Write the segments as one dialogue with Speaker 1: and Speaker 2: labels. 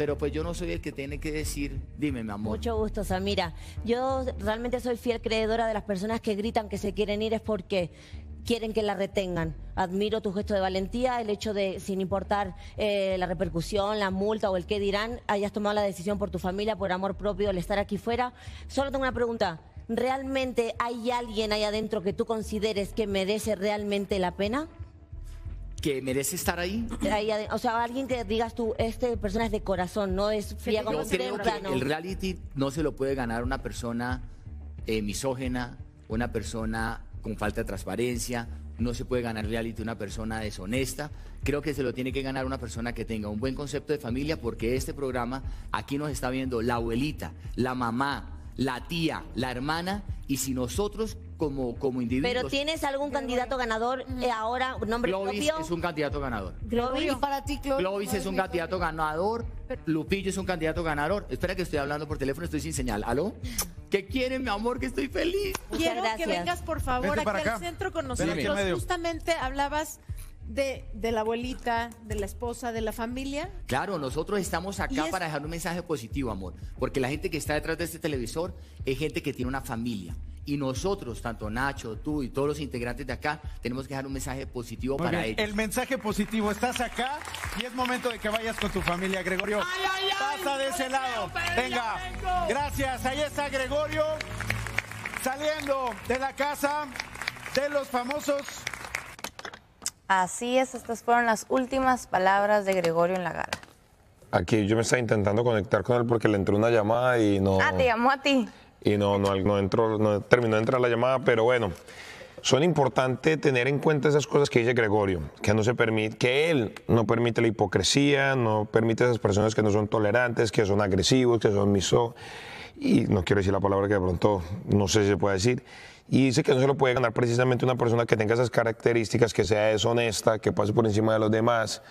Speaker 1: pero pues yo no soy el que tiene que decir, dime mi amor. Mucho
Speaker 2: gusto, Samira. Yo realmente soy fiel creedora de las personas que gritan que se quieren ir es porque quieren que la retengan. Admiro tu gesto de valentía, el hecho de, sin importar eh, la repercusión, la multa o el qué dirán, hayas tomado la decisión por tu familia, por amor propio, el estar aquí fuera. Solo tengo una pregunta. ¿Realmente hay alguien ahí adentro que tú consideres que merece realmente la pena?
Speaker 1: que merece estar ahí.
Speaker 2: o sea, alguien que digas tú, este persona es de corazón, no es fría como Yo creo el
Speaker 1: reality no se lo puede ganar una persona eh, misógena, una persona con falta de transparencia, no se puede ganar reality una persona deshonesta. Creo que se lo tiene que ganar una persona que tenga un buen concepto de familia porque este programa aquí nos está viendo la abuelita, la mamá, la tía, la hermana y si nosotros como, como individuos. Pero tienes
Speaker 2: algún candidato ganador eh, ahora, un nombre Clovis es
Speaker 1: un candidato ganador.
Speaker 2: Glovis es un
Speaker 1: candidato ganador. Lupillo es un candidato ganador. Espera que estoy hablando por teléfono, estoy sin señal. ¿Aló? ¿Qué quieren, mi amor? Que estoy feliz.
Speaker 3: Quiero que vengas, por favor, aquí al centro con nosotros. Justamente hablabas de, la abuelita, de la esposa, de la familia.
Speaker 1: Claro, nosotros estamos acá para dejar un mensaje positivo, amor, porque la gente que está detrás de este televisor es gente que tiene una familia. Y nosotros, tanto Nacho, tú y todos los integrantes de acá, tenemos que dejar un mensaje positivo para ellos. El mensaje positivo, estás acá y es momento de que vayas con tu familia, Gregorio. pasa de ese lado. Venga, gracias. Ahí está Gregorio saliendo de la casa de los famosos
Speaker 3: Así es, estas fueron las últimas palabras de Gregorio en la gala.
Speaker 4: Aquí yo me estaba intentando conectar con él porque le entró una llamada y no. Ah, te
Speaker 3: llamó a ti.
Speaker 4: Y no, no, no entró, no terminó de entrar la llamada, pero bueno son importantes tener en cuenta esas cosas que dice Gregorio, que, no se permite, que él no permite la hipocresía, no permite a esas personas que no son tolerantes, que son agresivos, que son miso y no quiero decir la palabra que de pronto no sé si se puede decir, y dice que no se lo puede ganar precisamente una persona que tenga esas características, que sea deshonesta, que pase por encima de los demás,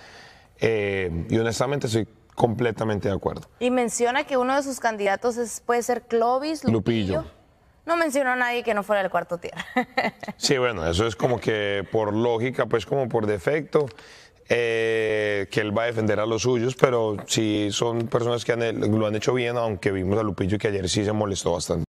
Speaker 4: eh, y honestamente soy completamente de acuerdo.
Speaker 3: Y menciona que uno de sus candidatos puede ser Clovis
Speaker 4: Lupillo
Speaker 3: no mencionó a nadie que no fuera el cuarto tierra.
Speaker 4: sí, bueno, eso es como que por lógica, pues como por defecto. Eh, que él va a defender a los suyos, pero sí son personas que lo han hecho bien, aunque vimos a Lupillo que ayer sí se molestó bastante.